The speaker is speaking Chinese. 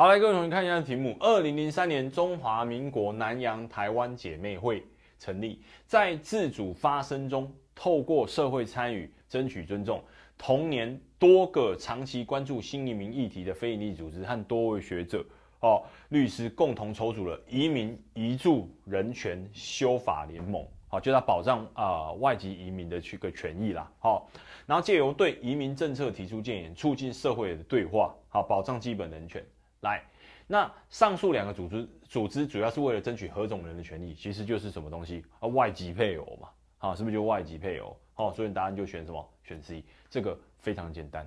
好，来各位同学看一下题目。二零零三年，中华民国南洋台湾姐妹会成立，在自主发声中，透过社会参与争取尊重。同年，多个长期关注新移民议题的非营利组织和多位学者、哦律师共同筹组了移民移住人权修法联盟，好，就来保障啊外籍移民的这个权益啦。好，然后借由对移民政策提出建言，促进社会的对话，好，保障基本人权。来，那上述两个组织组织主要是为了争取何种人的权益？其实就是什么东西啊？外籍配偶嘛，好，是不是就外籍配偶？好，所以答案就选什么？选 C，这个非常简单。